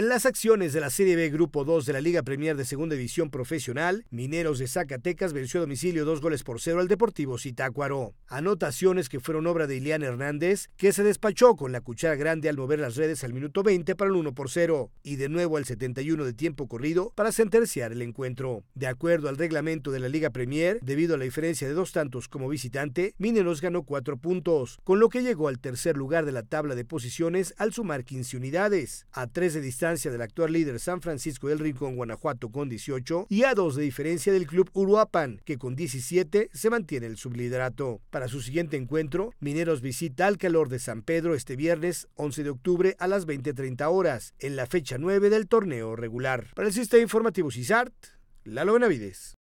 En las acciones de la Serie B Grupo 2 de la Liga Premier de Segunda División Profesional, Mineros de Zacatecas venció a domicilio dos goles por cero al Deportivo Zitácuaro. Anotaciones que fueron obra de Ilián Hernández, que se despachó con la cuchara grande al mover las redes al minuto 20 para el 1 por 0 y de nuevo al 71 de tiempo corrido para sentenciar el encuentro. De acuerdo al reglamento de la Liga Premier, debido a la diferencia de dos tantos como visitante, Mineros ganó cuatro puntos, con lo que llegó al tercer lugar de la tabla de posiciones al sumar 15 unidades, a tres de distancia del actual líder San Francisco del Rincón, Guanajuato, con 18 y a dos de diferencia del club Uruapan, que con 17 se mantiene el subliderato. Para su siguiente encuentro, Mineros visita al calor de San Pedro este viernes 11 de octubre a las 20.30 horas, en la fecha 9 del torneo regular. Para el sistema informativo CISART, Lalo Benavides.